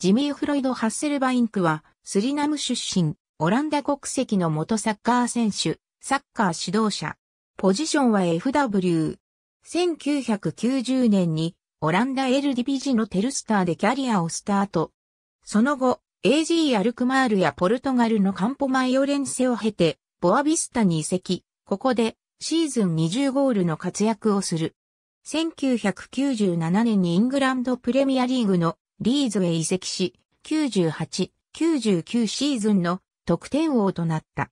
ジミー・フロイド・ハッセルバインクは、スリナム出身、オランダ国籍の元サッカー選手、サッカー指導者。ポジションは FW。1990年に、オランダ l d p g のテルスターでキャリアをスタート。その後、AG アルクマールやポルトガルのカンポマイオレンセを経て、ボアビスタに移籍、ここでシーズン20ゴールの活躍をする。1997年にイングランドプレミアリーグのリーズへ移籍し、98、99シーズンの得点王となった。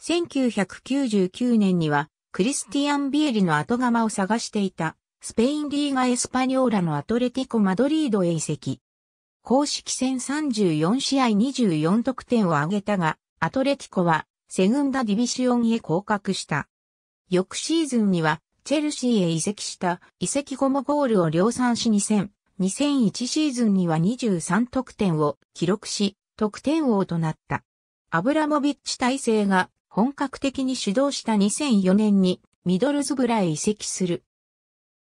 1999年には、クリスティアン・ビエリの後釜を探していた、スペインリーガ・エスパニョーラのアトレティコ・マドリードへ移籍。公式戦34試合24得点を挙げたが、アトレティコは、セグンダ・ディビシオンへ降格した。翌シーズンには、チェルシーへ移籍した、移籍後もゴールを量産し2戦、2001シーズンには23得点を記録し、得点王となった。アブラモビッチ体制が本格的に主導した2004年にミドルズブラへ移籍する。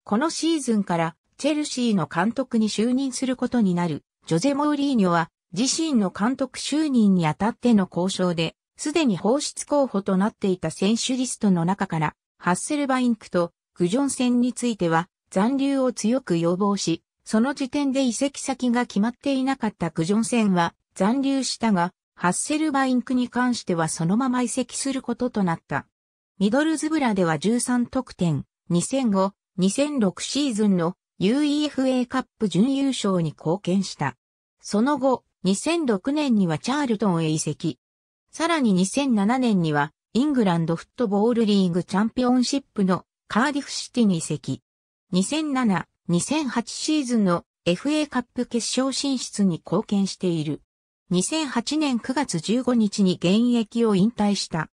このシーズンからチェルシーの監督に就任することになるジョゼ・モーリーニョは自身の監督就任にあたっての交渉で、すでに放出候補となっていた選手リストの中から、ハッセルバインクとグジョン戦については残留を強く要望し、その時点で移籍先が決まっていなかったクジョン戦は残留したが、ハッセルバインクに関してはそのまま移籍することとなった。ミドルズブラでは13得点、2005、2006シーズンの UEFA カップ準優勝に貢献した。その後、2006年にはチャールトンへ移籍。さらに2007年には、イングランドフットボールリーグチャンピオンシップのカーディフシティに移籍。2007、2008シーズンの FA カップ決勝進出に貢献している。2008年9月15日に現役を引退した。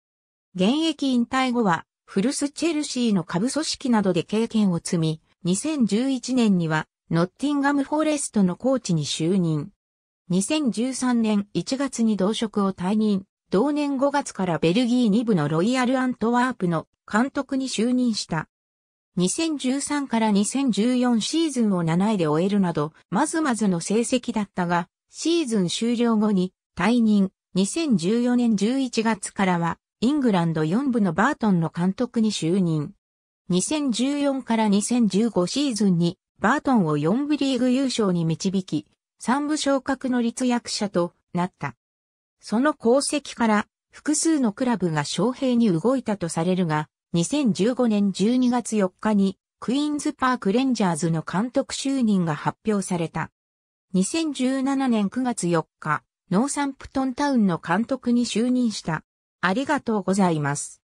現役引退後は、フルスチェルシーの下部組織などで経験を積み、2011年には、ノッティンガムフォレストのコーチに就任。2013年1月に同職を退任。同年5月からベルギー2部のロイヤルアントワープの監督に就任した。2013から2014シーズンを7位で終えるなど、まずまずの成績だったが、シーズン終了後に退任、2014年11月からは、イングランド4部のバートンの監督に就任。2014から2015シーズンに、バートンを4部リーグ優勝に導き、3部昇格の立役者となった。その功績から、複数のクラブが招平に動いたとされるが、2015年12月4日に、クイーンズパークレンジャーズの監督就任が発表された。2017年9月4日、ノーサンプトンタウンの監督に就任した。ありがとうございます。